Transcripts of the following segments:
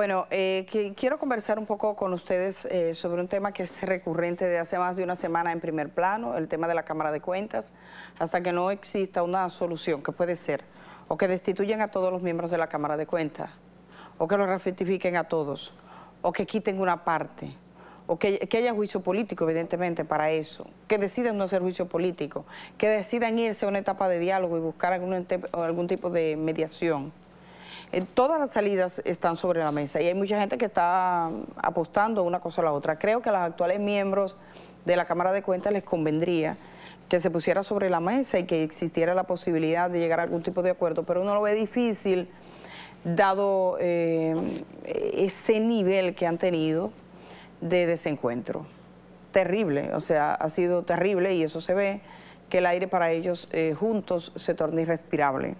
Bueno, eh, quiero conversar un poco con ustedes eh, sobre un tema que es recurrente de hace más de una semana en primer plano, el tema de la Cámara de Cuentas, hasta que no exista una solución que puede ser o que destituyan a todos los miembros de la Cámara de Cuentas, o que los rectifiquen a todos, o que quiten una parte, o que, haya juicio político, evidentemente, para eso, que decidan no hacer juicio político, que decidan irse a una etapa de diálogo y buscar algún, algún tipo de mediación todas las salidas están sobre la mesa y hay mucha gente que está mm, apostando una cosa o la otra. Creo que a los actuales miembros de la Cámara de Cuentas les convendría que se pusiera sobre la mesa y que existiera la posibilidad de llegar a algún tipo de acuerdo, pero uno lo ve difícil dado eh, ese nivel que han tenido de desencuentro. Terrible, o sea, ha sido terrible y eso se ve, que el aire para ellos eh, juntos se torna irrespirable.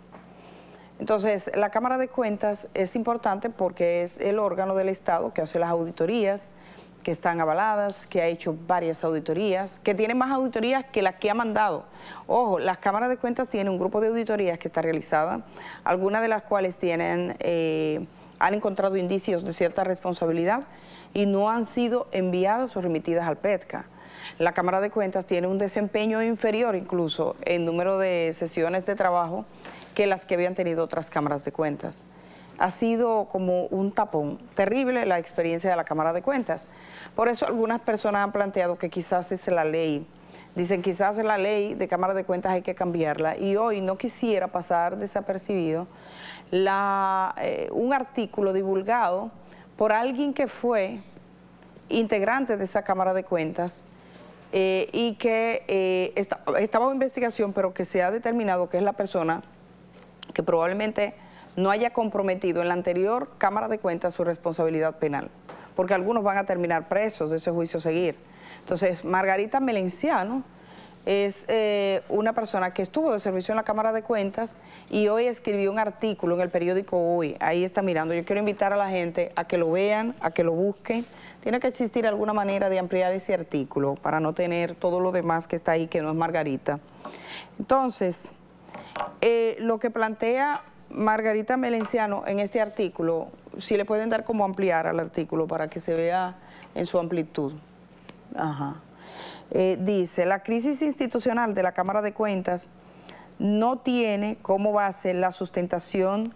Entonces, la Cámara de Cuentas es importante porque es el órgano del Estado que hace las auditorías, que están avaladas, que ha hecho varias auditorías, que tiene más auditorías que las que ha mandado. Ojo, las cámaras de cuentas tienen un grupo de auditorías que está realizada, algunas de las cuales tienen, eh, han encontrado indicios de cierta responsabilidad y no han sido enviadas o remitidas al PETCA. La Cámara de Cuentas tiene un desempeño inferior incluso en número de sesiones de trabajo que las que habían tenido otras cámaras de cuentas. Ha sido como un tapón terrible la experiencia de la Cámara de Cuentas. Por eso algunas personas han planteado que quizás es la ley. Dicen quizás la ley de Cámara de Cuentas hay que cambiarla. Y hoy no quisiera pasar desapercibido la, eh, un artículo divulgado por alguien que fue integrante de esa Cámara de Cuentas eh, y que eh, está, investigación, pero que se ha determinado que es la persona que probablemente no haya comprometido en la anterior Cámara de Cuentas su responsabilidad penal, porque algunos van a terminar presos de ese juicio seguir. Entonces, Margarita Melenciano es eh, una persona que estuvo de servicio en la Cámara de Cuentas y hoy escribió un artículo en el periódico Hoy, ahí está mirando, yo quiero invitar a la gente a que lo vean, a que lo busquen, tiene que existir alguna manera de ampliar ese artículo para no tener todo lo demás que está ahí que no es Margarita. Entonces... Eh, lo que plantea Margarita Melenciano en este artículo, si le pueden dar como ampliar al artículo para que se vea en su amplitud. Ajá. Eh, dice, la crisis institucional de la Cámara de Cuentas no tiene como base la sustentación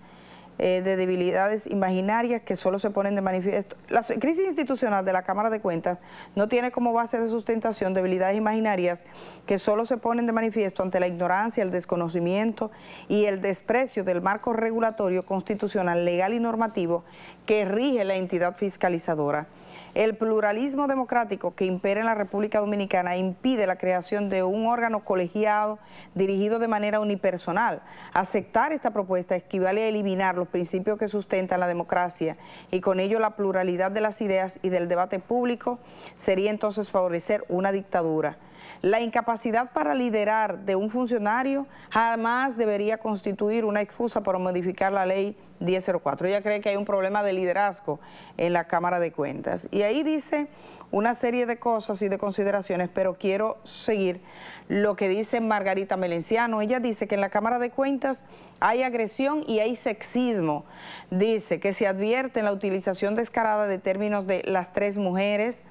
eh, de debilidades imaginarias que solo se ponen de manifiesto. La crisis institucional de la Cámara de Cuentas no tiene como base de sustentación debilidades imaginarias que solo se ponen de manifiesto ante la ignorancia, el desconocimiento y el desprecio del marco regulatorio constitucional, legal y normativo que rige la entidad fiscalizadora. El pluralismo democrático que impera en la República Dominicana impide la creación de un órgano colegiado dirigido de manera unipersonal. Aceptar esta propuesta equivale a eliminar los principios que sustentan la democracia y con ello la pluralidad de las ideas y del debate público sería entonces favorecer una dictadura. La incapacidad para liderar de un funcionario jamás debería constituir una excusa para modificar la ley 1004. Ella cree que hay un problema de liderazgo en la Cámara de Cuentas. Y ahí dice una serie de cosas y de consideraciones, pero quiero seguir lo que dice Margarita Melenciano. Ella dice que en la Cámara de Cuentas hay agresión y hay sexismo. Dice que se advierte en la utilización descarada de términos de las tres mujeres,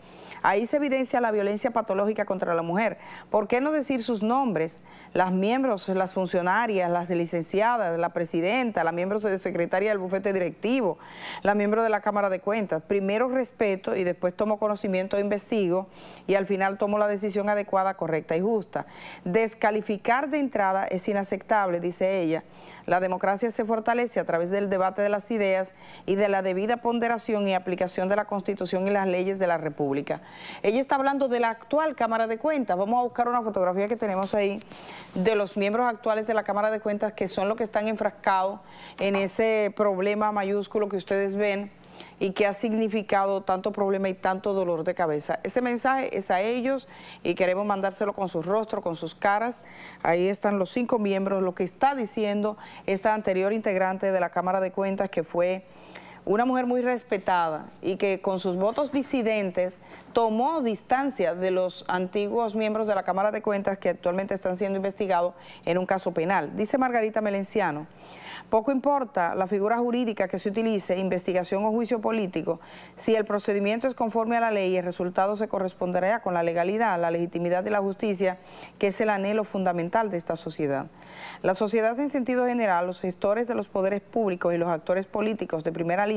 Ahí se evidencia la violencia patológica contra la mujer. ¿Por qué no decir sus nombres? Las miembros, las funcionarias, las licenciadas, la presidenta, la miembro de secretaria del bufete directivo, la miembro de la Cámara de Cuentas. Primero respeto y después tomo conocimiento, e investigo y al final tomo la decisión adecuada, correcta y justa. Descalificar de entrada es inaceptable, dice ella. La democracia se fortalece a través del debate de las ideas y de la debida ponderación y aplicación de la Constitución y las leyes de la República. Ella está hablando de la actual Cámara de Cuentas. Vamos a buscar una fotografía que tenemos ahí de los miembros actuales de la Cámara de Cuentas que son los que están enfrascados en ese problema mayúsculo que ustedes ven y que ha significado tanto problema y tanto dolor de cabeza. Ese mensaje es a ellos y queremos mandárselo con su rostros, con sus caras. Ahí están los cinco miembros, lo que está diciendo esta anterior integrante de la Cámara de Cuentas que fue una mujer muy respetada y que con sus votos disidentes tomó distancia de los antiguos miembros de la Cámara de Cuentas que actualmente están siendo investigados en un caso penal. Dice Margarita Melenciano, poco importa la figura jurídica que se utilice, investigación o juicio político, si el procedimiento es conforme a la ley y el resultado se corresponderá con la legalidad, la legitimidad de la justicia, que es el anhelo fundamental de esta sociedad. La sociedad en sentido general, los gestores de los poderes públicos y los actores políticos de primera línea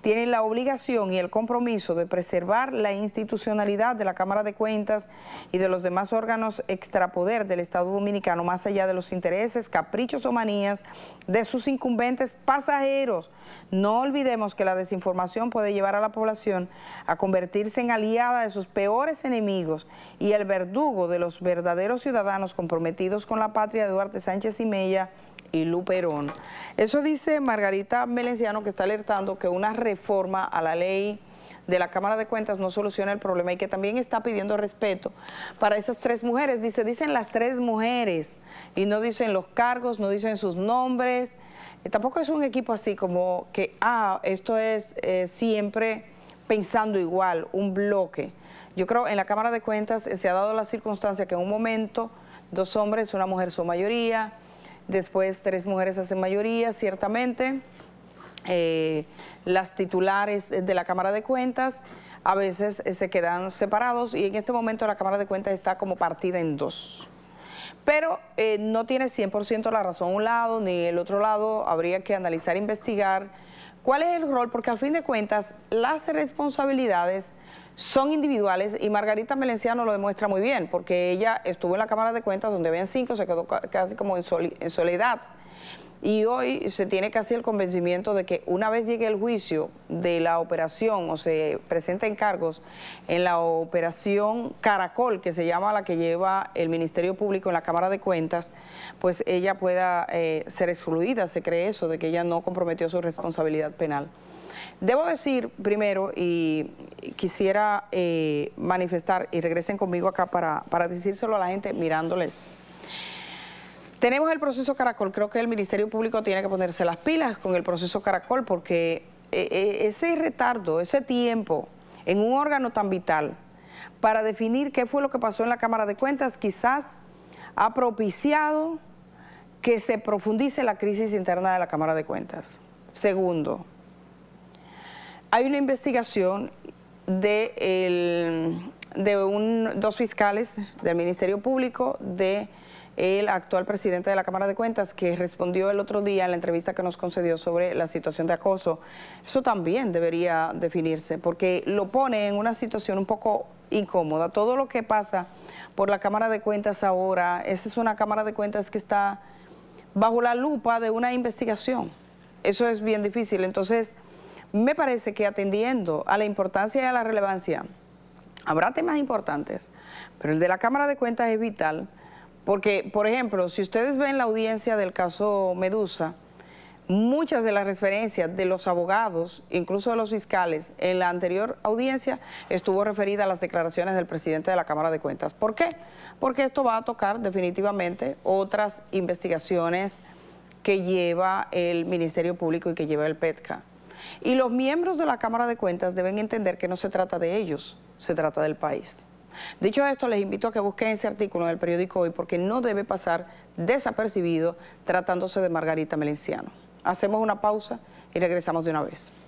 tienen la obligación y el compromiso de preservar la institucionalidad de la Cámara de Cuentas y de los demás órganos extrapoder del Estado Dominicano, más allá de los intereses, caprichos o manías de sus incumbentes pasajeros. No olvidemos que la desinformación puede llevar a la población a convertirse en aliada de sus peores enemigos y el verdugo de los verdaderos ciudadanos comprometidos con la patria de Duarte Sánchez y Mella, y Luperón. Eso dice Margarita Melenciano que está alertando que una reforma a la ley de la Cámara de Cuentas no soluciona el problema y que también está pidiendo respeto para esas tres mujeres. Dice, dicen las tres mujeres y no dicen los cargos, no dicen sus nombres. Eh, tampoco es un equipo así como que, ah, esto es eh, siempre pensando igual, un bloque. Yo creo en la Cámara de Cuentas eh, se ha dado la circunstancia que en un momento dos hombres, una mujer son mayoría, después tres mujeres hacen mayoría, ciertamente, eh, las titulares de la Cámara de Cuentas a veces eh, se quedan separados y en este momento la Cámara de Cuentas está como partida en dos. Pero eh, no tiene 100% la razón un lado ni el otro lado, habría que analizar, investigar cuál es el rol, porque al fin de cuentas las responsabilidades son individuales y Margarita Melenciano lo demuestra muy bien, porque ella estuvo en la Cámara de Cuentas donde ven cinco, se quedó casi como en, soledad. Y hoy se tiene casi el convencimiento de que una vez llegue el juicio de la operación o se presenten cargos en la operación Caracol, que se llama la que lleva el Ministerio Público en la Cámara de Cuentas, pues ella pueda eh, ser excluida, se cree eso, de que ella no comprometió su responsabilidad penal. Debo decir primero, y quisiera eh, manifestar, y regresen conmigo acá para, para decírselo a la gente mirándoles. Tenemos el proceso Caracol, creo que el Ministerio Público tiene que ponerse las pilas con el proceso Caracol porque eh, eh, ese retardo, ese tiempo en un órgano tan vital para definir qué fue lo que pasó en la Cámara de Cuentas quizás ha propiciado que se profundice la crisis interna de la Cámara de Cuentas. Segundo, hay una investigación de, el, de un, dos fiscales del Ministerio Público de el actual presidente de la Cámara de Cuentas que respondió el otro día en la entrevista que nos concedió sobre la situación de acoso. Eso también debería definirse porque lo pone en una situación un poco incómoda. Todo lo que pasa por la Cámara de Cuentas ahora, esa es una Cámara de Cuentas que está bajo la lupa de una investigación. Eso es bien difícil. Entonces... Me parece que atendiendo a la importancia y a la relevancia, habrá temas importantes, pero el de la Cámara de Cuentas es vital, porque, por ejemplo, si ustedes ven la audiencia del caso Medusa, muchas de las referencias de los abogados, incluso de los fiscales, en la anterior audiencia estuvo referida a las declaraciones del presidente de la Cámara de Cuentas. ¿Por qué? Porque esto va a tocar definitivamente otras investigaciones que lleva el Ministerio Público y que lleva el PETCA. Y los miembros de la Cámara de Cuentas deben entender que no se trata de ellos, se trata del país. Dicho esto, les invito a que busquen ese artículo en el periódico hoy porque no debe pasar desapercibido tratándose de Margarita Melenciano. Hacemos una pausa y regresamos de una vez.